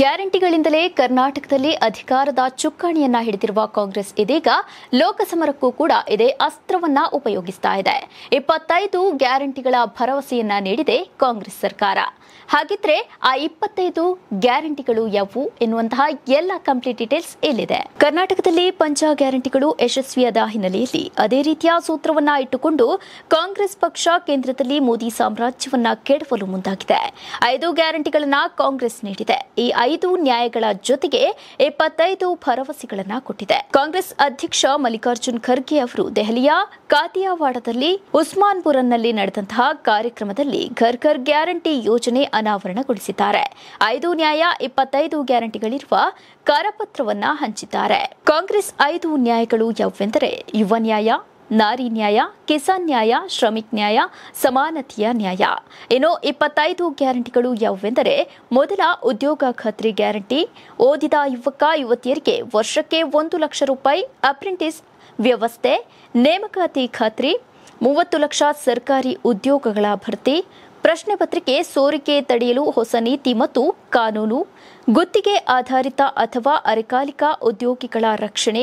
ಗ್ಯಾರಂಟಿಗಳಿಂದಲೇ ಕರ್ನಾಟಕದಲ್ಲಿ ಅಧಿಕಾರದ ಚುಕ್ಕಾಣಿಯನ್ನ ಹಿಡಿದಿರುವ ಕಾಂಗ್ರೆಸ್ ಇದೀಗ ಲೋಕಸಮರಕ್ಕೂ ಕೂಡ ಇದೇ ಅಸ್ತ್ರವನ್ನ ಉಪಯೋಗಿಸ್ತಾ ಇದೆ ಇಪ್ಪತ್ತೈದು ಗ್ಯಾರಂಟಿಗಳ ಭರವಸೆಯನ್ನ ನೀಡಿದೆ ಕಾಂಗ್ರೆಸ್ ಸರ್ಕಾರ ಹಾಗಿದ್ರೆ ಆ ಇಪ್ಪತ್ತೈದು ಗ್ಯಾರಂಟಿಗಳು ಯಾವುವು ಎನ್ನುವಂತಹ ಎಲ್ಲ ಕಂಪ್ಲೀಟ್ ಡೀಟೇಲ್ಸ್ ಇಲ್ಲಿದೆ ಕರ್ನಾಟಕದಲ್ಲಿ ಪಂಚ ಗ್ಯಾರಂಟಿಗಳು ಯಶಸ್ವಿಯಾದ ಹಿನ್ನೆಲೆಯಲ್ಲಿ ಅದೇ ರೀತಿಯ ಸೂತ್ರವನ್ನ ಇಟ್ಟುಕೊಂಡು ಕಾಂಗ್ರೆಸ್ ಪಕ್ಷ ಕೇಂದ್ರದಲ್ಲಿ ಮೋದಿ ಸಾಮ್ರಾಜ್ಯವನ್ನ ಕೆಡವಲು ಮುಂದಾಗಿದೆ ಐದು ಗ್ಯಾರಂಟಿಗಳನ್ನ ಕಾಂಗ್ರೆಸ್ ನೀಡಿದೆ ಈ ಐದು ನ್ಯಾಯಗಳ ಜೊತೆಗೆ ಇಪ್ಪತ್ತೈದು ಭರವಸೆಗಳನ್ನು ಕೊಟ್ಟಿದೆ ಕಾಂಗ್ರೆಸ್ ಅಧ್ಯಕ್ಷ ಮಲ್ಲಿಕಾರ್ಜುನ್ ಖರ್ಗೆ ಅವರು ದೆಹಲಿಯ ಕಾತಿಯಾವಾಡದಲ್ಲಿ ಉಸ್ಮಾನ್ಪುರನ್ನಲ್ಲಿ ನಡೆದಂತಹ ಕಾರ್ಯಕ್ರಮದಲ್ಲಿ ಘರ್ ಗ್ಯಾರಂಟಿ ಯೋಜನೆ ಅನಾವರಣಗೊಳಿಸಿದ್ದಾರೆ ಐದು ನ್ಯಾಯ ಇಪ್ಪತ್ತೈದು ಗ್ಯಾರಂಟಿಗಳಿರುವ ಕರಪತ್ರವನ್ನ ಹಂಚಿದ್ದಾರೆ ಕಾಂಗ್ರೆಸ್ ಐದು ನ್ಯಾಯಗಳು ಯಾವೆಂದರೆ ಯುವ ನ್ಯಾಯ ನಾರಿ ನ್ಯಾಯ ಕಿಸಾನ್ ನ್ಯಾಯ ಶ್ರಮಿಕ್ ನ್ಯಾಯ ಸಮಾನತೆಯ ನ್ಯಾಯ ಇನ್ನು ಇಪ್ಪತ್ತೈದು ಗ್ಯಾರಂಟಿಗಳು ಯಾವುವೆಂದರೆ ಮೊದಲ ಉದ್ಯೋಗ ಖಾತ್ರಿ ಗ್ಯಾರಂಟಿ ಓದಿದ ಯುವಕ ಯುವತಿಯರಿಗೆ ವರ್ಷಕ್ಕೆ ಒಂದು ಲಕ್ಷ ರೂಪಾಯಿ ಅಪ್ರೆಂಟಿಸ್ ವ್ಯವಸ್ಥೆ ನೇಮಕಾತಿ ಖಾತ್ರಿ ಮೂವತ್ತು ಲಕ್ಷ ಸರ್ಕಾರಿ ಉದ್ಯೋಗಗಳ ಭರ್ತಿ ಪ್ರಶ್ನೆ ಪತ್ರಿಕೆ ಸೋರಿಕೆ ತಡೆಯಲು ಹೊಸ ನೀತಿ ಮತ್ತು ಕಾನೂನು ಗುತ್ತಿಗೆ ಆಧಾರಿತ ಅಥವಾ ಅರೆಕಾಲಿಕ ಉದ್ಯೋಗಿಗಳ ರಕ್ಷಣೆ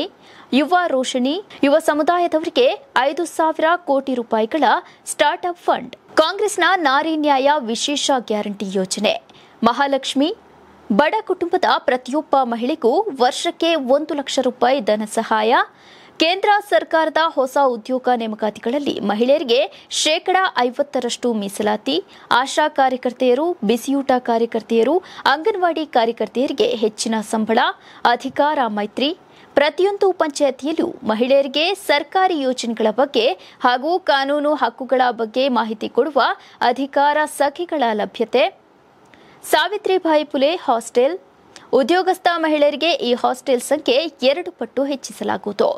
ಯುವ ರೋಷಣಿ ಯುವ ಸಮುದಾಯದವರಿಗೆ ಐದು ಸಾವಿರ ಕೋಟಿ ರೂಪಾಯಿಗಳ ಸ್ಟಾರ್ಟ್ ಅಪ್ ಫಂಡ್ ಕಾಂಗ್ರೆಸ್ನ ನಾರಿ ನ್ಯಾಯ ವಿಶೇಷ ಗ್ಯಾರಂಟಿ ಯೋಜನೆ ಮಹಾಲಕ್ಷ್ಮಿ ಬಡ ಕುಟುಂಬದ ಪ್ರತಿಯೊಬ್ಬ ಮಹಿಳೆಗೂ ವರ್ಷಕ್ಕೆ ಒಂದು ಲಕ್ಷ ರೂಪಾಯಿ ಧನ ಸಹಾಯ ಕೇಂದ್ರ ಸರ್ಕಾರದ ಹೊಸ ಉದ್ಯೋಗ ನೇಮಕಾತಿಗಳಲ್ಲಿ ಮಹಿಳೆಯರಿಗೆ ಶೇಕಡಾ ಐವತ್ತರಷ್ಟು ಮೀಸಲಾತಿ ಆಶಾ ಕಾರ್ಯಕರ್ತೆಯರು ಬಿಸಿಯೂಟ ಕಾರ್ಯಕರ್ತೆಯರು ಅಂಗನವಾಡಿ ಕಾರ್ಯಕರ್ತೆಯರಿಗೆ ಹೆಚ್ಚಿನ ಸಂಬಳ ಅಧಿಕಾರ ಮೈತ್ರಿ ಪ್ರತಿಯೊಂದು ಪಂಚಾಯತಿಯಲ್ಲೂ ಮಹಿಳೆಯರಿಗೆ ಸರ್ಕಾರಿ ಯೋಜನೆಗಳ ಬಗ್ಗೆ ಹಾಗೂ ಕಾನೂನು ಹಕ್ಕುಗಳ ಬಗ್ಗೆ ಮಾಹಿತಿ ಕೊಡುವ ಅಧಿಕಾರ ಸಖಿಗಳ ಲಭ್ಯತೆ ಸಾವಿತ್ರಿಬಾಯಿ ಪುಲೆ ಹಾಸ್ಟೆಲ್ ಉದ್ಯೋಗಸ್ಥ ಮಹಿಳೆಯರಿಗೆ ಈ ಹಾಸ್ಟೆಲ್ ಸಂಖ್ಯೆ ಎರಡು ಪಟ್ಟು ಹೆಚ್ಚಿಸಲಾಗುವುದು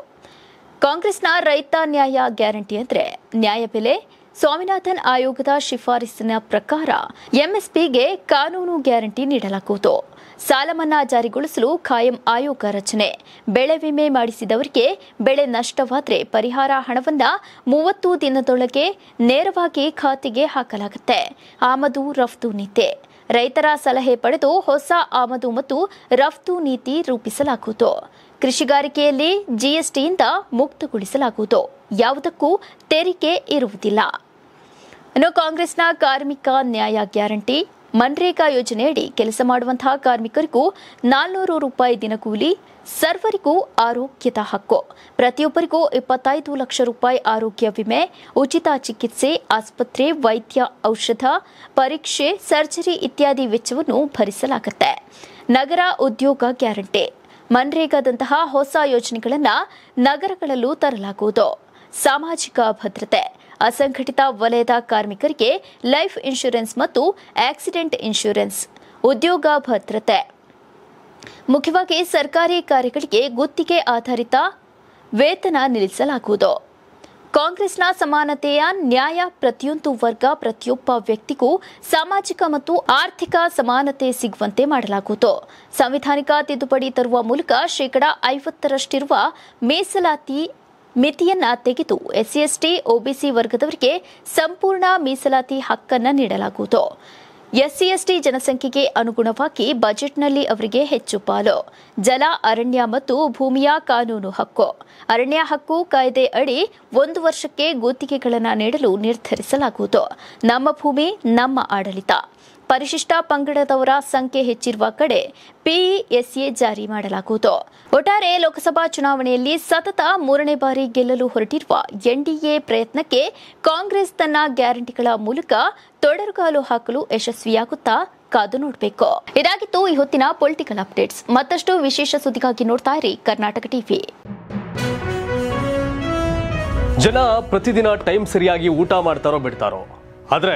ಕಾಂಗ್ರೆಸ್ನ ರೈತ ನ್ಯಾಯ ಗ್ಯಾರಂಟಿ ಅಂದರೆ ನ್ಯಾಯಬೆಲೆ ಸ್ವಾಮಿನಾಥನ್ ಆಯೋಗದ ಶಿಫಾರಸಿನ ಪ್ರಕಾರ ಎಂಎಸ್ಪಿಗೆ ಕಾನೂನು ಗ್ಯಾರಂಟಿ ನೀಡಲಾಗುವುದು ಸಾಲ ಮನ್ನಾ ಜಾರಿಗೊಳಿಸಲು ಖಾಯಂ ಆಯೋಗ ರಚನೆ ಬೆಳೆ ವಿಮೆ ಮಾಡಿಸಿದವರಿಗೆ ಬೆಳೆ ನಷ್ಟವಾದರೆ ಪರಿಹಾರ ಹಣವನ್ನು ಮೂವತ್ತು ದಿನದೊಳಗೆ ನೇರವಾಗಿ ಖಾತೆಗೆ ಹಾಕಲಾಗುತ್ತೆ ಆಮದು ರಫ್ತು ನೀತಿ ರೈತರ ಸಲಹೆ ಪಡೆದು ಹೊಸ ಆಮದು ಮತ್ತು ರಫ್ತು ನೀತಿ ರೂಪಿಸಲಾಗುವುದು ಕೃಷಿಗಾರಿಕೆಯಲ್ಲಿ ಜಿಎಸ್ಟಿಯಿಂದ ಮುಕ್ತಗೊಳಿಸಲಾಗುವುದು ಯಾವುದಕ್ಕೂ ತೆರಿಗೆ ಇರುವುದಿಲ್ಲ ಇನ್ನು ಕಾಂಗ್ರೆಸ್ನ ಕಾರ್ಮಿಕ ನ್ಯಾಯ ಗ್ಯಾರಂಟಿ ಮನ್ರೇಗಾ ಯೋಜನೆಯಡಿ ಕೆಲಸ ಮಾಡುವಂತಹ ಕಾರ್ಮಿಕರಿಗೂ ನಾಲ್ನೂರು ರೂಪಾಯಿ ದಿನಕೂಲಿ ಸರ್ವರಿಗೂ ಆರೋಗ್ಯದ ಹಕ್ಕು ಪ್ರತಿಯೊಬ್ಬರಿಗೂ ಇಪ್ಪತ್ತೈದು ಲಕ್ಷ ರೂಪಾಯಿ ಆರೋಗ್ಯ ವಿಮೆ ಉಚಿತ ಚಿಕಿತ್ಸೆ ಆಸ್ಪತ್ರೆ ವೈದ್ಯ ಔಷಧ ಪರೀಕ್ಷೆ ಸರ್ಜರಿ ಇತ್ಯಾದಿ ವೆಚ್ಚವನ್ನು ಭರಿಸಲಾಗುತ್ತೆ ನಗರ ಉದ್ಯೋಗ ಗ್ಯಾರಂಟಿ ಮನ್ರೇಗಾದಂತಹ ಹೊಸ ಯೋಜನೆಗಳನ್ನು ನಗರಗಳಲ್ಲೂ ತರಲಾಗುವುದು ಸಾಮಾಜಿಕ ಭದ್ರತೆ ಅಸಂಘಟಿತ ವಲಯದ ಕಾರ್ಮಿಕರಿಗೆ ಲೈಫ್ ಇನ್ಶೂರೆನ್ಸ್ ಮತ್ತು ಆಕ್ಸಿಡೆಂಟ್ ಇನ್ಶೂರೆನ್ಸ್ ಉದ್ಯೋಗ ಭದ್ರತೆ ಮುಖ್ಯವಾಗಿ ಸರ್ಕಾರಿ ಕಾರ್ಯಗಳಿಗೆ ಗುತ್ತಿಗೆ ಆಧಾರಿತ ವೇತನ ನಿಲ್ಲಿಸಲಾಗುವುದು ಕಾಂಗ್ರೆಸ್ನ ಸಮಾನತೆಯ ನ್ಯಾಯ ಪ್ರತಿಯೊಂದು ವರ್ಗ ಪ್ರತಿಯೊಬ್ಬ ವ್ಯಕ್ತಿಗೂ ಸಾಮಾಜಿಕ ಮತ್ತು ಆರ್ಥಿಕ ಸಮಾನತೆ ಸಿಗುವಂತೆ ಮಾಡಲಾಗುವುದು ಸಂವಿಧಾನಿಕ ತಿದ್ದುಪಡಿ ತರುವ ಮೂಲಕ ಶೇಕಡಾ ಐವತ್ತರಷ್ಟಿರುವ ಮೀಸಲಾತಿ ಮಿತಿಯನ್ನ ತೆಗೆದು ಎಸ್ಸಿಎಸ್ಟಿ ಒಬಿಸಿ ವರ್ಗದವರಿಗೆ ಸಂಪೂರ್ಣ ಮೀಸಲಾತಿ ಹಕ್ಕನ್ನು ನೀಡಲಾಗುವುದು ಎಸ್ಸಿ ಎಸ್ಟಿ ಜನಸಂಖ್ಯೆಗೆ ಅನುಗುಣವಾಗಿ ಬಜೆಟ್ನಲ್ಲಿ ಅವರಿಗೆ ಹೆಚ್ಚು ಪಾಲು ಜಲ ಅರಣ್ಯ ಮತ್ತು ಭೂಮಿಯ ಕಾನೂನು ಹಕ್ಕು ಅರಣ್ಯ ಹಕ್ಕು ಕಾಯ್ದೆ ಅಡಿ ಒಂದು ವರ್ಷಕ್ಕೆ ಗುತ್ತಿಗೆಗಳನ್ನು ನೀಡಲು ನಿರ್ಧರಿಸಲಾಗುವುದು ನಮ್ಮ ಭೂಮಿ ನಮ್ಮ ಆಡಳಿತ ಪರಿಶಿಷ್ಟ ಪಂಗಡದವರ ಸಂಖ್ಯೆ ಹೆಚ್ಚಿರುವ ಕಡೆ ಪಿಇಎಸ್ಎ e ಜಾರಿ ಮಾಡಲಾಗುವುದು ಒಟ್ಟಾರೆ ಲೋಕಸಭಾ ಚುನಾವಣೆಯಲ್ಲಿ ಸತತ ಮೂರನೇ ಬಾರಿ ಗೆಲ್ಲಲು ಹೊರಟಿರುವ ಎನ್ಡಿಎ ಪ್ರಯತ್ನಕ್ಕೆ ಕಾಂಗ್ರೆಸ್ ತನ್ನ ಗ್ಯಾರಂಟಿಗಳ ಮೂಲಕ ತೊಡರುಗಾಲು ಹಾಕಲು ಯಶಸ್ವಿಯಾಗುತ್ತಾ ಕಾದು ನೋಡಬೇಕು ಇದಾಗಿತ್ತು ಈ ಹೊತ್ತಿನ ಪೊಲಿಟಿಕಲ್ ಅಪ್ಡೇಟ್ಸ್ ಮತ್ತಷ್ಟು ವಿಶೇಷ ಸುದ್ದಿಗಾಗಿ ನೋಡ್ತಾ ಇರಿ ಕರ್ನಾಟಕ ಟಿವಿ ಜನ ಪ್ರತಿದಿನ ಟೈಮ್ ಸರಿಯಾಗಿ ಊಟ ಮಾಡ್ತಾರೋ ಬಿಡ್ತಾರೋ ಆದ್ರೆ